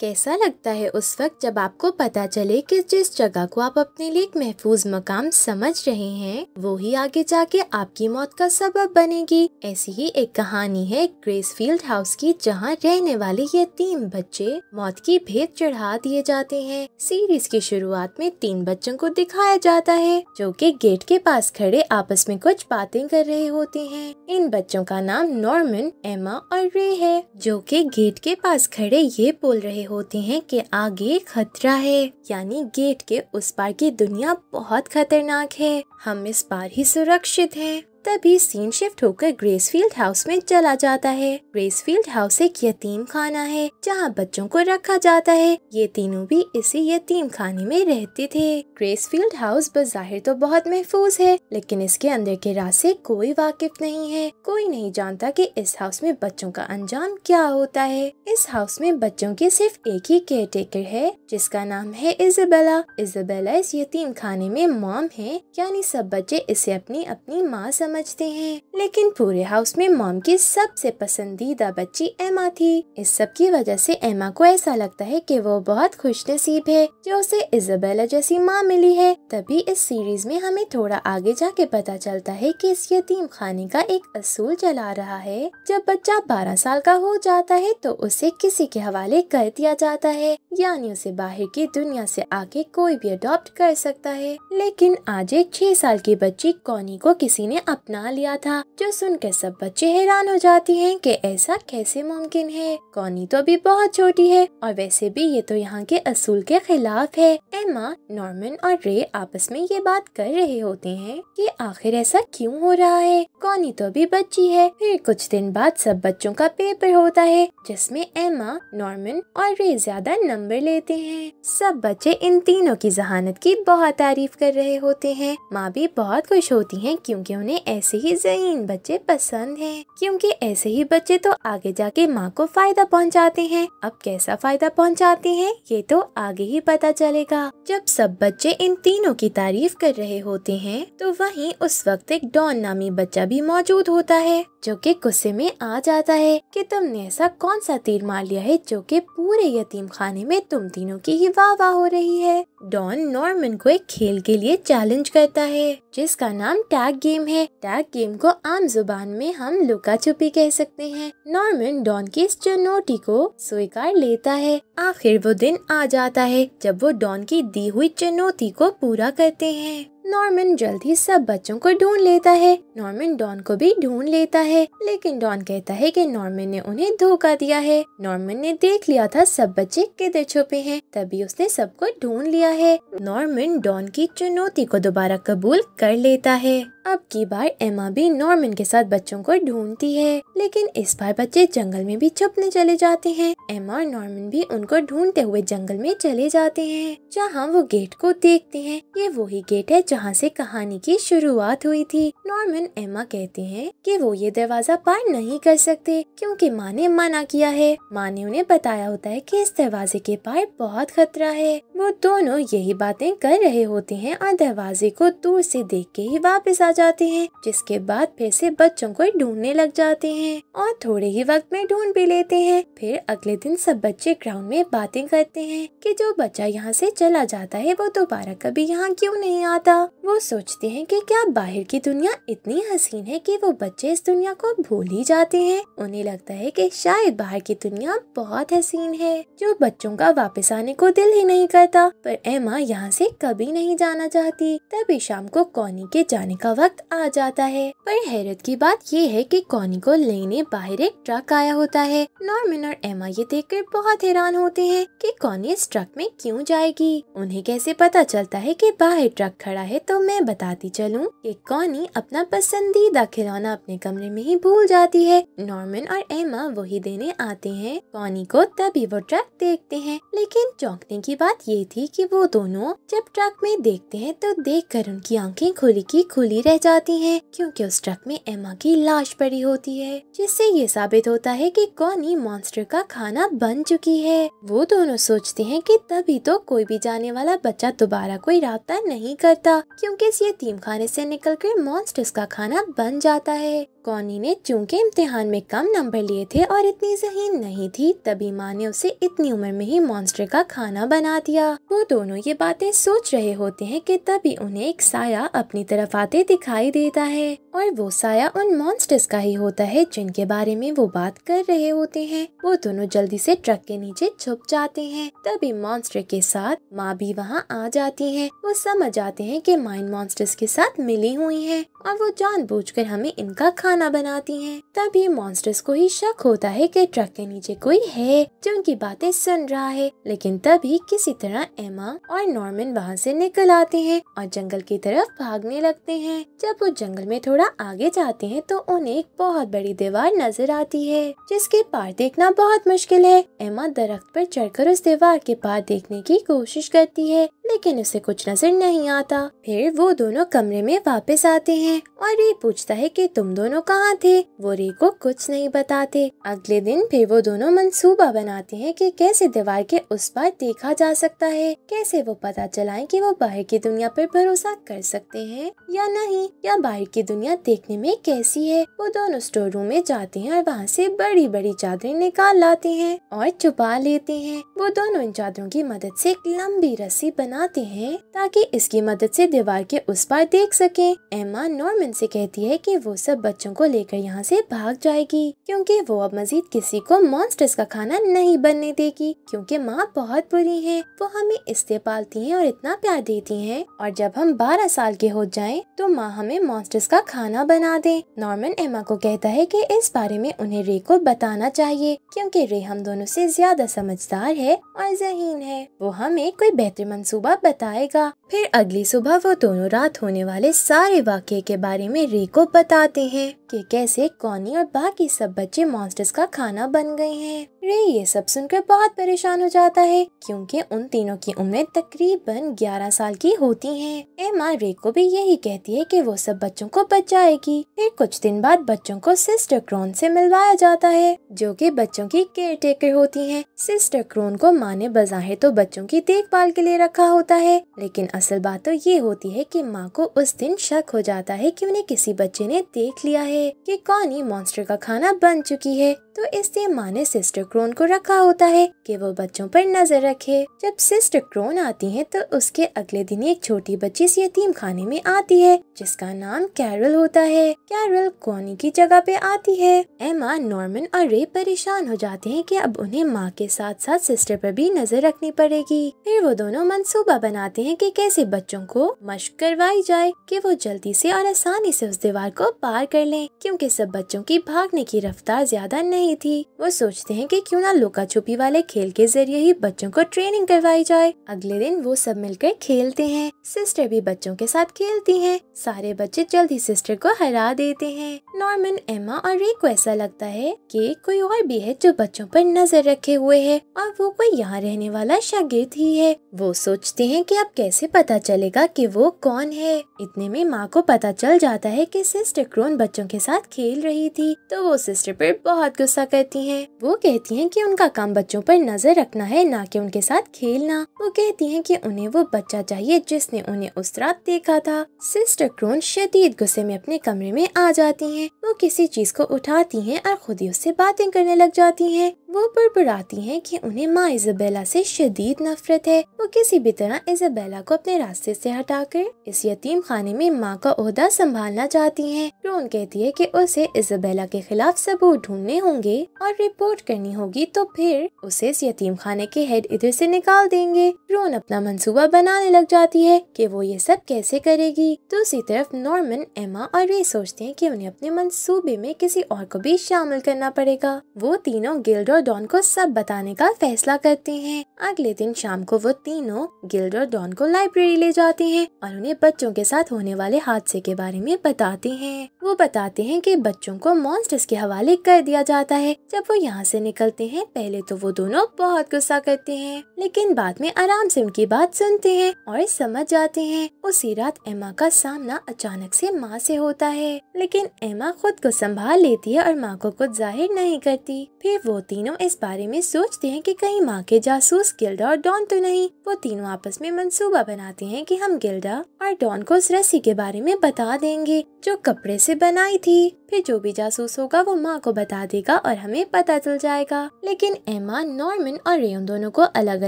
कैसा लगता है उस वक्त जब आपको पता चले कि जिस जगह को आप अपने लिए एक महफूज मकाम समझ रहे हैं वो ही आगे जाके आपकी मौत का सबब बनेगी ऐसी ही एक कहानी है ग्रेस फील्ड हाउस की जहाँ रहने वाले ये तीन बच्चे मौत की भेद चढ़ा दिए जाते हैं सीरीज की शुरुआत में तीन बच्चों को दिखाया जाता है जो की गेट के पास खड़े आपस में कुछ बातें कर रहे होते हैं इन बच्चों का नाम नॉर्मन एमा और रे है जो की गेट के पास खड़े ये बोल रहे होते हैं कि आगे खतरा है यानी गेट के उस पार की दुनिया बहुत खतरनाक है हम इस पार ही सुरक्षित हैं तभी सीन शिफ्ट होकर ग्रेसफील्ड हाउस में चला जाता है ग्रेसफील्ड हाउस एक यतीम खाना है जहाँ बच्चों को रखा जाता है ये तीनों भी इसी यतीम खाने में रहते थे ग्रेसफील्ड हाउस बाहिर तो बहुत महफूज है लेकिन इसके अंदर के रास्ते कोई वाकिफ नहीं है कोई नहीं जानता कि इस हाउस में बच्चों का अंजाम क्या होता है इस हाउस में बच्चों के सिर्फ एक ही केयर टेकर है जिसका नाम है इजबेला इजबेला इस यतीम खाने में मॉम है यानी सब बच्चे इसे अपनी अपनी माँ समझते हैं लेकिन पूरे हाउस में मॉम की सबसे पसंदीदा बच्ची एमा थी इस सब की वजह से एमा को ऐसा लगता है कि वो बहुत खुश नसीब है जो उसे इजाबेला जैसी माँ मिली है तभी इस सीरीज में हमें थोड़ा आगे जाके पता चलता है की इस यतीम खाने का एक असूल चला रहा है जब बच्चा बारह साल का हो जाता है तो उसे किसी के हवाले कर दिया जाता है यानी उसे बाहर की दुनिया से आके कोई भी अडॉप्ट कर सकता है लेकिन आज एक छह साल की बच्ची कौनी को किसी ने अपना लिया था जो सुनकर सब बच्चे हैरान हो जाती हैं कि ऐसा कैसे मुमकिन है कौनी तो अभी बहुत छोटी है और वैसे भी ये तो यहाँ के असूल के खिलाफ है एमा नॉर्मन और रे आपस में ये बात कर रहे होते हैं कि आखिर ऐसा क्यों हो रहा है कौनी तो अभी बच्ची है फिर कुछ दिन बाद सब बच्चों का पेपर होता है जिसमे एमा नॉर्मन और रे ज्यादा नंबर लेते हैं सब बच्चे इन तीनों की जहानत की बहुत तारीफ कर रहे होते हैं माँ भी बहुत खुश होती हैं क्योंकि उन्हें ऐसे ही जहीन बच्चे पसंद हैं क्योंकि ऐसे ही बच्चे तो आगे जाके माँ को फायदा पहुँचाते हैं अब कैसा फायदा पहुँचाते हैं ये तो आगे ही पता चलेगा जब सब बच्चे इन तीनों की तारीफ कर रहे होते हैं तो वहीं उस वक्त एक डॉन नामी बच्चा भी मौजूद होता है जो कि गुस्से में आ जाता है कि तुमने ऐसा कौन सा तीर मार लिया है जो कि पूरे यतीम खाने में तुम तीनों की ही वाह वाह हो रही है डॉन नॉर्मन को एक खेल के लिए चैलेंज करता है जिसका नाम टैग गेम है टैग गेम को आम जुबान में हम लुका छुपी कह सकते हैं नॉर्मन डॉन की इस चुनौती को स्वीकार लेता है आखिर वो दिन आ जाता है जब वो डॉन की दी हुई चुनौती को पूरा करते हैं नॉर्मन जल्द ही सब बच्चों को ढूंढ लेता है नॉर्मन डॉन को भी ढूंढ लेता है लेकिन डॉन कहता है कि नॉर्मन ने उन्हें धोखा दिया है नॉर्मन ने देख लिया था सब बच्चे किधर छुपे हैं तभी उसने सबको ढूंढ लिया है नॉर्मन डॉन की चुनौती को दोबारा कबूल कर लेता है अब की बार एमा भी नॉर्मन के साथ बच्चों को ढूंढती है लेकिन इस बार बच्चे जंगल में भी छुपने चले जाते हैं एमा और नॉर्मन भी उनको ढूंढते हुए जंगल में चले जाते हैं जहाँ वो गेट को देखते हैं ये वही गेट है जहाँ यहाँ से कहानी की शुरुआत हुई थी नॉर्मन एमा कहते हैं कि वो ये दरवाजा पार नहीं कर सकते क्योंकि माँ ने मना किया है माँ ने उन्हें बताया होता है कि इस दरवाजे के पार बहुत खतरा है वो दोनों यही बातें कर रहे होते हैं और दरवाजे को दूर से देख के ही वापस आ जाते हैं जिसके बाद फिर से बच्चों को ढूंढने लग जाते हैं और थोड़े ही वक्त में ढूंढ भी लेते हैं फिर अगले दिन सब बच्चे ग्राउंड में बातें करते हैं कि जो बच्चा यहाँ से चला जाता है वो दोबारा कभी यहाँ क्यों नहीं आता वो सोचते हैं कि क्या बाहर की दुनिया इतनी हसीन है कि वो बच्चे इस दुनिया को भूल ही जाते हैं उन्हें लगता है कि शायद बाहर की दुनिया बहुत हसीन है जो बच्चों का वापस आने को दिल ही नहीं करता पर एमा यहाँ से कभी नहीं जाना चाहती तभी शाम को कौनी के जाने का वक्त आ जाता है पर हैरत की बात ये है की कौनी को लेने बाहर एक ट्रक आया होता है नॉर्मिन और एमा ये कर बहुत हैरान होते हैं की कौनी इस ट्रक में क्यूँ जाएगी उन्हें कैसे पता चलता है की बाहर ट्रक खड़ा है है तो मैं बताती चलूँ कि कॉनी अपना पसंदीदा खिलौना अपने कमरे में ही भूल जाती है नॉर्मन और एमा वही देने आते हैं कॉनी को तभी वो ट्रक देखते हैं लेकिन चौंकने की बात ये थी कि वो दोनों जब ट्रक में देखते हैं तो देखकर उनकी आंखें खुली की खुली रह जाती है क्यूँकी उस ट्रक में एमा की लाश पड़ी होती है जिससे ये साबित होता है की कॉनी मॉन्स्टर का खाना बन चुकी है वो दोनों सोचते है की तभी तो कोई भी जाने वाला बच्चा दोबारा कोई रहा नहीं करता था क्योंकि इस यतीम खाने से निकलकर मॉन्स्टर्स का खाना बन जाता है कॉनी ने चूंकि इम्तिहान में कम नंबर लिए थे और इतनी जहीन नहीं थी तभी माँ ने उसे इतनी उम्र में ही मॉन्स्टर का खाना बना दिया वो दोनों ये बातें सोच रहे होते हैं कि तभी उन्हें एक साया अपनी तरफ आते दिखाई देता है और वो साया उन मॉन्स्टर्स का ही होता है जिनके बारे में वो बात कर रहे होते हैं वो दोनों जल्दी से ट्रक के नीचे छुप जाते हैं तभी मॉन्स्टर के साथ माँ भी वहाँ आ जाती है वो समझ आते हैं कि माइन मॉन्स्टर्स के साथ मिली हुई है और वो जानबूझकर हमें इनका खाना बनाती हैं। तभी मॉन्स्टर्स को ही शक होता है की ट्रक के नीचे कोई है जो उनकी बातें सुन रहा है लेकिन तभी किसी तरह एमा और नॉर्मन वहाँ ऐसी निकल आते हैं और जंगल की तरफ भागने लगते है जब वो जंगल में थोड़ा जितना आगे जाते हैं तो उन्हें एक बहुत बड़ी दीवार नजर आती है जिसके पार देखना बहुत मुश्किल है एमा दरख्त पर चढ़कर उस दीवार के पार देखने की कोशिश करती है लेकिन उसे कुछ नजर नहीं आता फिर वो दोनों कमरे में वापस आते हैं और रे पूछता है कि तुम दोनों कहाँ थे वो रे को कुछ नहीं बताते अगले दिन फिर वो दोनों मंसूबा बनाते हैं कि कैसे दीवार के उस पार देखा जा सकता है कैसे वो पता चलाए कि वो बाहर की दुनिया पर भरोसा कर सकते हैं या नहीं या बाहर की दुनिया देखने में कैसी है वो दोनों स्टोर रूम में जाते हैं और वहाँ से बड़ी बड़ी चादरें निकाल लाते हैं और छुपा लेते हैं वो दोनों इन चादरों की मदद से एक लंबी रस्सी बना बनाते हैं ताकि इसकी मदद से दीवार के उस पार देख सके एम्मा नॉर्मन से कहती है कि वो सब बच्चों को लेकर यहाँ से भाग जाएगी क्योंकि वो अब मजीद किसी को मॉन्स्टर्स का खाना नहीं बनने देगी क्योंकि माँ बहुत बुरी है वो हमें इसलिए पालती है और इतना प्यार देती है और जब हम बारह साल के हो जाए तो माँ हमें मॉन्स्टर्स का खाना बना दे नॉर्मन एमा को कहता है की इस बारे में उन्हें रे को बताना चाहिए क्यूँकी रे हम दोनों ऐसी ज्यादा समझदार है और जहीन है वो हमें कोई बेहतर मंसूबा जवाब बताएगा फिर अगली सुबह वो दोनों रात होने वाले सारे वाक्य के बारे में रे को बताते हैं कि कैसे कॉनी और बाकी सब बच्चे मॉन्स्टर्स का खाना बन गए हैं रे ये सब सुनकर बहुत परेशान हो जाता है क्योंकि उन तीनों की उम्र तकरीबन 11 साल की होती है एमा रे को भी यही कहती है कि वो सब बच्चों को बचाएगी फिर कुछ दिन बाद बच्चों को सिस्टर क्रोन से मिलवाया जाता है जो की बच्चों की केयर टेकर होती है सिस्टर क्रोन को माँ ने बजाहे तो बच्चों की देखभाल के लिए रखा होता है लेकिन असल बात तो ये होती है कि माँ को उस दिन शक हो जाता है कि उन्हें किसी बच्चे ने देख लिया है कि ही मॉन्स्टर का खाना बन चुकी है तो इसलिए माँ ने सिस्टर क्रोन को रखा होता है कि वो बच्चों पर नजर रखे जब सिस्टर क्रोन आती है तो उसके अगले दिन एक छोटी बच्ची इस यतीम खाने में आती है जिसका नाम कैरल होता है कैरल कोनी की जगह पे आती है एमा नॉर्मन और रे परेशान हो जाते हैं कि अब उन्हें माँ के साथ साथ सिस्टर पर भी नजर रखनी पड़ेगी फिर वो दोनों मनसूबा बनाते हैं की कैसे बच्चों को मश्क करवाई जाए की वो जल्दी ऐसी और आसानी ऐसी उस दीवार को पार कर ले क्यूँकी सब बच्चों की भागने की रफ्तार ज्यादा नहीं रही थी वो सोचते हैं कि क्यों ना लुका छुपी वाले खेल के जरिए ही बच्चों को ट्रेनिंग करवाई जाए अगले दिन वो सब मिलकर खेलते हैं सिस्टर भी बच्चों के साथ खेलती हैं सारे बच्चे जल्दी सिस्टर को हरा देते हैं नॉर्मन एमा और रे को ऐसा लगता है कि कोई और भी है जो बच्चों पर नजर रखे हुए है और वो कोई यहाँ रहने वाला शागिर्द ही है वो सोचते हैं कि अब कैसे पता चलेगा कि वो कौन है इतने में माँ को पता चल जाता है कि सिस्टर क्रोन बच्चों के साथ खेल रही थी तो वो सिस्टर पर बहुत गुस्सा करती हैं। वो कहती हैं कि उनका काम बच्चों पर नजर रखना है ना कि उनके साथ खेलना वो कहती हैं कि उन्हें वो बच्चा चाहिए जिसने उन्हें उस रात देखा था सिस्टर क्रोन शदीद गुस्से में अपने कमरे में आ जाती है वो किसी चीज को उठाती है और खुद ही उससे बातें करने लग जाती है वो बड़बड़ाती हैं कि उन्हें माँ इजाबेला से शदीद नफरत है वो किसी भी तरह इजाबेला को अपने रास्ते से हटाकर इस यतीम खाने में माँ का अहदा संभालना चाहती हैं। रोन कहती है कि उसे इजाबेला के खिलाफ सबूत ढूंढने होंगे और रिपोर्ट करनी होगी तो फिर उसे इस यतीम खाने के हेड इधर से निकाल देंगे रोन अपना मनसूबा बनाने लग जाती है की वो ये सब कैसे करेगी दूसरी तरफ नॉर्मन एमा और रे सोचते हैं की उन्हें अपने मनसूबे में किसी और को भी शामिल करना पड़ेगा वो तीनों गिल्ड और डॉन को सब बताने का फैसला करते हैं अगले दिन शाम को वो तीनों गिल्ड और डॉन को लाइब्रेरी ले जाते हैं और उन्हें बच्चों के साथ होने वाले हादसे के बारे में बताते हैं वो बताते हैं कि बच्चों को मॉन्स्टर्स के हवाले कर दिया जाता है जब वो यहाँ से निकलते हैं पहले तो वो दोनों बहुत गुस्सा करते हैं लेकिन बाद में आराम से उनकी बात सुनते हैं और समझ जाते हैं उसी रात एमा का सामना अचानक से माँ से होता है लेकिन एमा खुद को संभाल लेती है और माँ को कुछ जाहिर नहीं करती फिर वो तीनों तीनों इस बारे में सोचते हैं कि कहीं माँ के जासूस गिल्डा और डॉन तो नहीं वो तीनों आपस में मंसूबा बनाते हैं कि हम गिल्डा और डॉन को उस रस्सी के बारे में बता देंगे जो कपड़े से बनाई थी फिर जो भी जासूस होगा वो माँ को बता देगा और हमें पता चल जाएगा लेकिन एमा नॉर्मन और रेन दोनों को अलग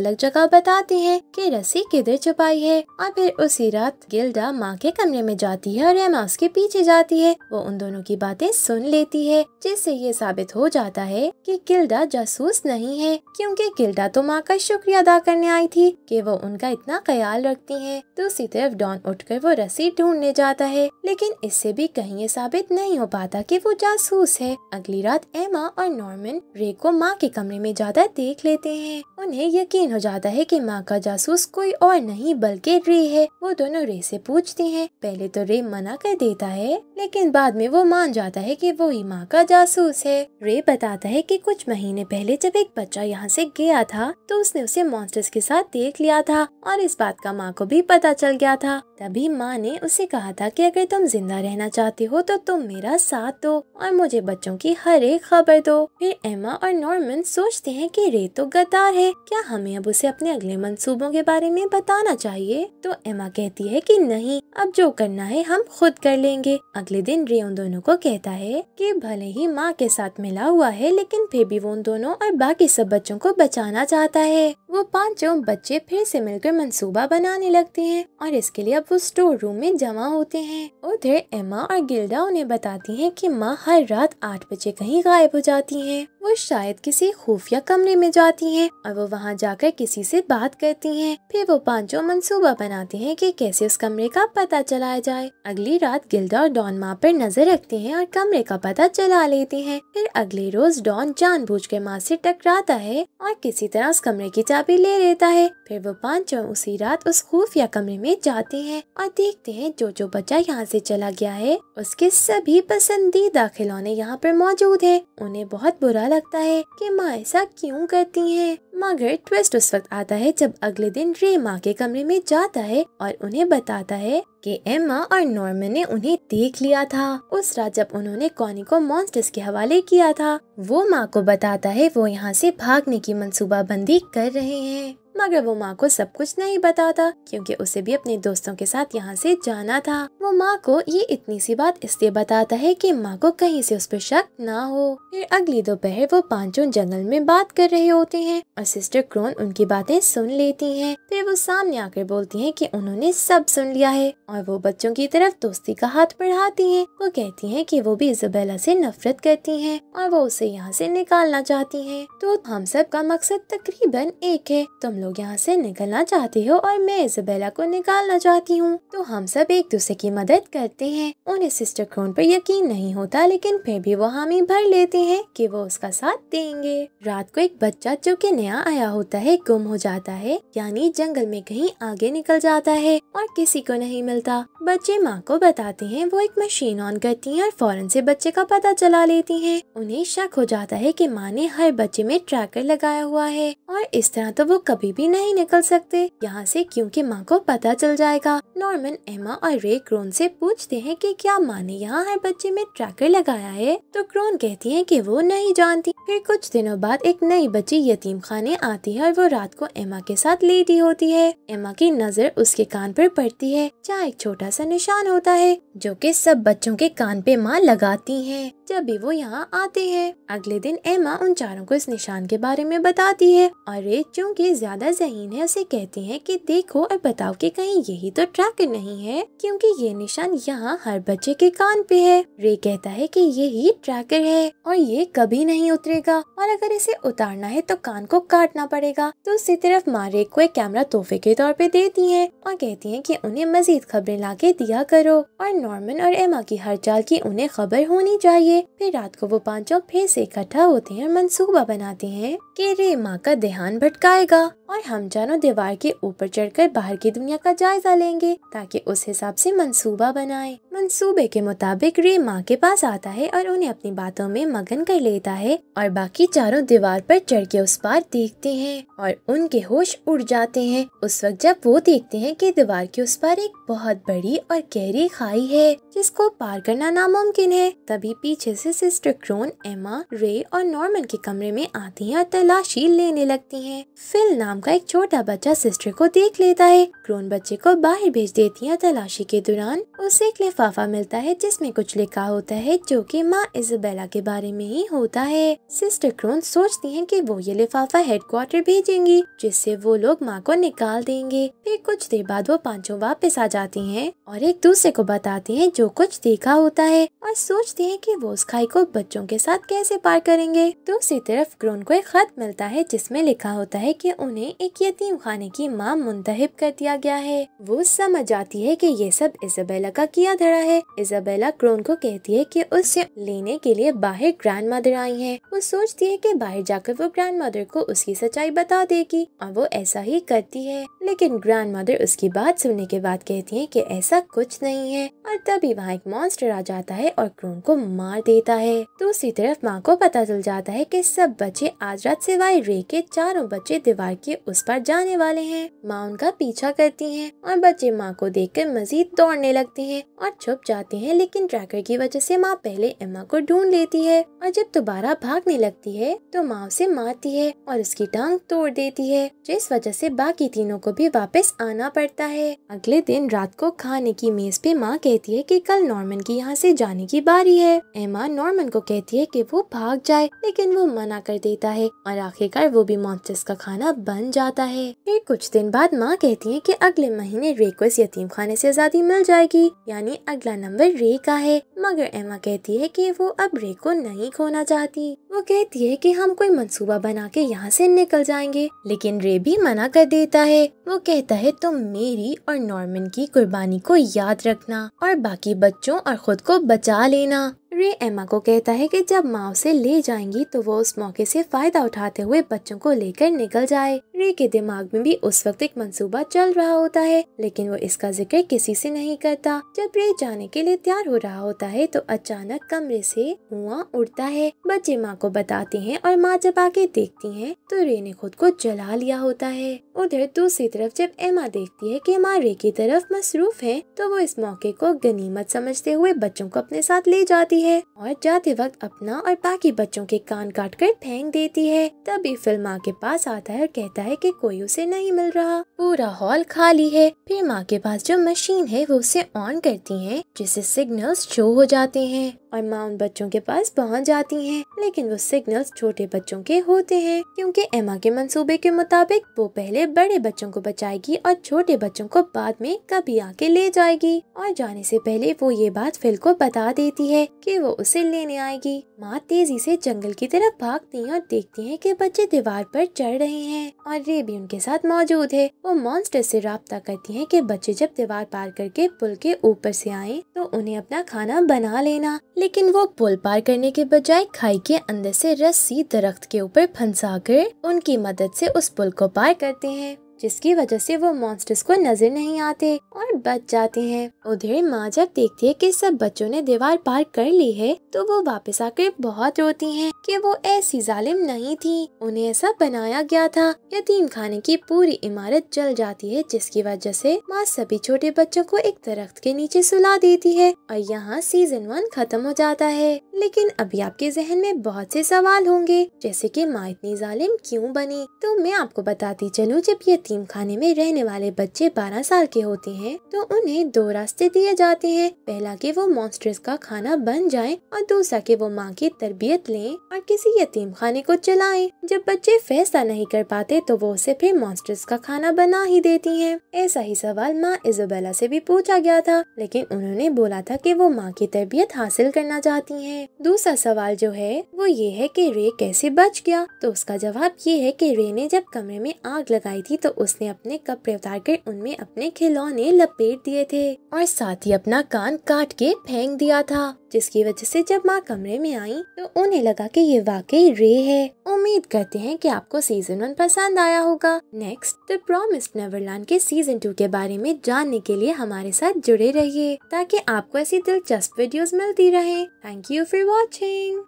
अलग जगह बताते हैं कि रस्सी किधर छुपाई है और फिर उसी रात गिल्डा माँ के कमरे में जाती है और एमा उसके पीछे जाती है वो उन दोनों की बातें सुन लेती है जिससे ये साबित हो जाता है कि गिल्डा जासूस नहीं है क्यूँकी गिल्डा तो माँ का शुक्रिया अदा करने आई थी की वो उनका इतना ख्याल रखती है दूसरी तरफ डॉन उठ वो रस्सी ढूंढने जाता है लेकिन इससे भी कहीं ये साबित नहीं हो पाता था कि वो जासूस है अगली रात एमा और नॉर्मन रे को माँ के कमरे में जाता देख लेते हैं उन्हें यकीन हो जाता है कि माँ का जासूस कोई और नहीं बल्कि रे है वो दोनों रे से पूछते हैं पहले तो रे मना कर देता है लेकिन बाद में वो मान जाता है कि वो ही माँ का जासूस है रे बताता है कि कुछ महीने पहले जब एक बच्चा यहाँ से गया था तो उसने उसे मॉन्स्टर्स के साथ देख लिया था और इस बात का माँ को भी पता चल गया था तभी माँ ने उसे कहा था कि अगर तुम जिंदा रहना चाहते हो तो तुम मेरा साथ साथ दो और मुझे बच्चों की हर एक खबर दो फिर एमा और नॉर्मन सोचते हैं कि रे तो गद्दार है क्या हमें अब उसे अपने अगले मंसूबों के बारे में बताना चाहिए तो एमा कहती है कि नहीं अब जो करना है हम खुद कर लेंगे अगले दिन रे उन दोनों को कहता है कि भले ही माँ के साथ मिला हुआ है लेकिन फिर भी वो उन दोनों और बाकी सब बच्चों को बचाना चाहता है वो पाँचों बच्चे फिर से मिलकर मंसूबा बनाने लगते हैं और इसके लिए अब वो स्टोर रूम में जमा होते हैं उधर एमा और गिल्डा उन्हें बताती है कि माँ हर रात आठ बजे कहीं गायब हो जाती हैं वो शायद किसी खुफिया कमरे में जाती हैं और वो वहाँ जाकर किसी से बात करती हैं। फिर वो पांचों मंसूबा बनाते हैं कि कैसे उस कमरे का पता चलाया जाए अगली रात गिल्डा और डॉन माँ पर नजर रखते हैं और कमरे का पता चला लेते हैं फिर अगले रोज डॉन के माँ से टकराता है और किसी तरह उस कमरे की चाबी ले लेता है फिर वो पांचों उसी रात उस खुफिया कमरे में जाते हैं और देखते है जो जो बच्चा यहाँ से चला गया है उसके सभी पसंदीदा खिलौने यहाँ पर मौजूद है उन्हें बहुत बुरा लगता है कि माँ ऐसा क्यों करती हैं मगर ट्विस्ट उस वक्त आता है जब अगले दिन रे माँ के कमरे में जाता है और उन्हें बताता है कि एम्मा और नॉर्मन ने उन्हें देख लिया था उस रात जब उन्होंने कॉनी को मॉन्स्टर्स के हवाले किया था वो माँ को बताता है वो यहाँ से भागने की बंदी कर रहे हैं मगर वो माँ को सब कुछ नहीं बताता क्योंकि उसे भी अपने दोस्तों के साथ यहाँ से जाना था वो माँ को ये इतनी सी बात इसलिए बताता है कि माँ को कहीं से उस पर शक ना हो फिर अगली दोपहर वो पांचों जंगल में बात कर रहे होते हैं और सिस्टर क्रोन उनकी बातें सुन लेती है फिर वो सामने आकर बोलती है की उन्होंने सब सुन लिया है और वो बच्चों की तरफ दोस्ती का हाथ बढ़ाती है वो कहती है की वो भी इजबेला ऐसी नफरत करती है और वो उसे यहाँ ऐसी निकालना चाहती है तो हम सब का मकसद तकरीबन एक है तुम लोग यहाँ से निकलना चाहते हो और मैं इजबेला को निकालना चाहती हूँ तो हम सब एक दूसरे की मदद करते हैं उन्हें सिस्टर क्रोन पर यकीन नहीं होता लेकिन फिर भी वो हामी भर लेते हैं कि वो उसका साथ देंगे रात को एक बच्चा जो की नया आया होता है गुम हो जाता है यानी जंगल में कहीं आगे निकल जाता है और किसी को नहीं मिलता बच्चे माँ को बताते हैं वो एक मशीन ऑन करती है और फौरन से बच्चे का पता चला लेती है उन्हें शक हो जाता है की माँ ने हर बच्चे में ट्रैकर लगाया हुआ है और इस तरह तो वो कभी कभी भी नहीं निकल सकते यहाँ से क्योंकि माँ को पता चल जाएगा नॉर्मन एमा और रे क्रोन से पूछते हैं कि क्या माँ ने यहाँ हर बच्चे में ट्रैकर लगाया है तो क्रोन कहती है कि वो नहीं जानती फिर कुछ दिनों बाद एक नई बच्ची यतीम खाने आती है और वो रात को एमा के साथ लेटी होती है एमा की नजर उसके कान पर पड़ती है जहाँ एक छोटा सा निशान होता है जो कि सब बच्चों के कान पे माँ लगाती है जब भी वो यहाँ आते हैं अगले दिन एमा उन चारों को इस निशान के बारे में बताती है और रे चूँकि ज्यादा ज़्यादा जहीन है उसे कहती है कि देखो और बताओ कि कहीं यही तो ट्रक नहीं है क्योंकि ये निशान यहाँ हर बच्चे के कान पे है रे कहता है कि यही ट्रैकर है और ये कभी नहीं उतरेगा और अगर इसे उतारना है तो कान को काटना पड़ेगा तो उसी तरफ मारे को एक कैमरा तोहफे के तौर पे देती है और कहती है कि उन्हें मजीद खबरें ला दिया करो और नॉर्मन और एमा की हर चाल की उन्हें खबर होनी चाहिए फिर रात को वो पांचों फिर से इकट्ठा होते हैं और मनसूबा बनाते हैं कि रे माँ का ध्यान भटकाएगा और हम जानो दीवार के ऊपर चढ़कर बाहर की दुनिया का जायजा लेंगे ताकि उस हिसाब से मंसूबा बनाए मंसूबे के मुताबिक रे माँ के पास आता है और उन्हें अपनी बातों में मगन कर लेता है और बाकी चारों दीवार पर चढ़ के उस पार देखते हैं और उनके होश उड़ जाते हैं उस वक्त जब वो देखते हैं कि दीवार के उस पार एक बहुत बड़ी और गहरी खाई है जिसको पार करना नामुमकिन है तभी पीछे से सिस्टर क्रोन एमा रे और नॉर्मन के कमरे में आती है और तलाशी लेने लगती है फिल नाम का एक छोटा बच्चा सिस्टर को देख लेता है क्रोन बच्चे को बाहर भेज देती है तलाशी के दौरान उसे एक लिफाफा मिलता है जिसमें कुछ लिखा होता है जो कि माँ इजबेला के बारे में ही होता है सिस्टर क्रोन सोचती हैं कि वो ये लिफाफा हेडक्वार्टर भेजेंगी जिससे वो लोग माँ को निकाल देंगे फिर कुछ देर बाद वो पांचों वापस आ जाती हैं और एक दूसरे को बताती हैं जो कुछ देखा होता है और सोचती हैं कि वो उस खाई को बच्चों के साथ कैसे पार करेंगे दूसरी तरफ क्रोन को एक खत मिलता है जिसमे लिखा होता है की उन्हें एक यतीम खाने की माँ मुंतब कर दिया गया है वो समझ आती है की ये सब इजबेला का किया खड़ा है इजाबेला क्रोन को कहती है कि उससे लेने के लिए बाहर ग्रैंड मदर आई है वो सोचती है कि बाहर जाकर वो ग्रैंड मदर को उसकी सच्चाई बता देगी और वो ऐसा ही करती है लेकिन ग्रैंड मदर उसकी बात सुनने के बाद कहती है की ऐसा कुछ नहीं है और तभी वहाँ एक मॉन्स्टर आ जाता है और क्रोन को मार देता है दूसरी तरफ माँ को पता चल जाता है की सब बच्चे आज रात सिवाय रे के चारों बच्चे दीवार के उस पर जाने वाले हैं माँ उनका पीछा करती हैं और बच्चे माँ को देखकर मजीद दौड़ने लगते हैं और छुप जाते हैं लेकिन ट्रैकर की वजह से माँ पहले एम्मा को ढूंढ लेती है और जब दोबारा भागने लगती है तो माँ उसे मारती है और उसकी टांग तोड़ देती है जिस वजह से बाकी तीनों को भी वापस आना पड़ता है अगले दिन रात को खाने की मेज पे माँ कहती है कि कल नॉर्मन की यहाँ से जाने की बारी है एमा नॉर्मन को कहती है कि वो भाग जाए लेकिन वो मना कर देता है और आखिरकार वो भी मॉन्स्टर्स का खाना बन जाता है फिर कुछ दिन बाद माँ कहती है की अगले महीने रे यतीम खाने से आजादी मिल जाएगी यानी अगला नंबर रे का है मगर एमा कहती है कि वो अब रे को नहीं खोना चाहती वो कहती है कि हम कोई मंसूबा बना के यहाँ से निकल जाएंगे लेकिन रे भी मना कर देता है वो कहता है तुम तो मेरी और नॉर्मन की कुर्बानी को याद रखना और बाकी बच्चों और खुद को बचा लेना रे एमा को कहता है कि जब माँ उसे ले जाएंगी तो वो उस मौके से फायदा उठाते हुए बच्चों को लेकर निकल जाए रे के दिमाग में भी उस वक्त एक मंसूबा चल रहा होता है लेकिन वो इसका जिक्र किसी से नहीं करता जब रे जाने के लिए तैयार हो रहा होता है तो अचानक कमरे से हुआ उड़ता है बच्चे माँ को बताते हैं और माँ जब आके देखती है तो रे ने खुद को जला लिया होता है उधर दूसरी तरफ जब एमा देखती है की माँ रे की तरफ मसरूफ है तो वो इस मौके को गनीमत समझते हुए बच्चों को अपने साथ ले जाती जाती है और जाते वक्त अपना और बाकी बच्चों के कान काट कर फेंक देती है तभी फिर माँ के पास आता है और कहता है कि कोई उसे नहीं मिल रहा पूरा हॉल खाली है फिर माँ के पास जो मशीन है वो उसे ऑन करती है जिससे सिग्नल्स शो हो जाते हैं और माँ उन बच्चों के पास पहुँच जाती है लेकिन वो सिग्नल्स छोटे बच्चों के होते हैं क्योंकि एमा के मंसूबे के मुताबिक वो पहले बड़े बच्चों को बचाएगी और छोटे बच्चों को बाद में कभी आके ले जाएगी और जाने से पहले वो ये बात फिल को बता देती है कि कि वो उसे लेने आएगी माँ तेजी से जंगल की तरफ भागती है और देखती है कि बच्चे दीवार पर चढ़ रहे हैं और रे भी उनके साथ मौजूद है वो मॉन्स्टर से रबता करती है कि बच्चे जब दीवार पार करके पुल के ऊपर से आए तो उन्हें अपना खाना बना लेना लेकिन वो पुल पार करने के बजाय खाई के अंदर से रस्सी दरख्त के ऊपर फंसा कर उनकी मदद से उस पुल को पार करते हैं जिसकी वजह से वो मॉन्स्टर्स को नजर नहीं आते और बच जाते हैं उधर माँ जब देखती है कि सब बच्चों ने दीवार पार कर ली है तो वो वापस आकर बहुत रोती हैं कि वो ऐसी जालिम नहीं थी उन्हें ऐसा बनाया गया था यतीम खाने की पूरी इमारत जल जाती है जिसकी वजह से माँ सभी छोटे बच्चों को एक दरख्त के नीचे सुला देती है और यहाँ सीजन वन खत्म हो जाता है लेकिन अभी आपके जहन में बहुत से सवाल होंगे जैसे की माँ इतनी जालिम क्यूँ बनी तो मैं आपको बताती चलूँ जब ये यतीम खाने में रहने वाले बच्चे 12 साल के होते हैं तो उन्हें दो रास्ते दिए जाते हैं पहला कि वो मॉन्स्टर्स का खाना बन जाए और दूसरा कि वो माँ की तरबियत लें और किसी यतीम खाने को चलाएं। जब बच्चे फैसला नहीं कर पाते तो वो उसे फिर मॉन्स्टर्स का खाना बना ही देती है ऐसा ही सवाल माँ इजोबेला से भी पूछा गया था लेकिन उन्होंने बोला था की वो माँ की तरबियत हासिल करना चाहती है दूसरा सवाल जो है वो ये है की रे कैसे बच गया तो उसका जवाब ये है की रे ने जब कमरे में आग लगाई थी तो उसने अपने कपड़े उतार कर उनमें अपने खिलौने लपेट दिए थे और साथ ही अपना कान काट के फेंक दिया था जिसकी वजह से जब माँ कमरे में आई तो उन्हें लगा कि ये वाकई रे है उम्मीद करते हैं कि आपको सीजन वन पसंद आया होगा नेक्स्ट द प्रॉमिस्ड नेवरलैंड के सीजन टू के बारे में जानने के लिए हमारे साथ जुड़े रहिए ताकि आपको ऐसी दिलचस्प वीडियोस मिलती रहे थैंक यू फॉर वॉचिंग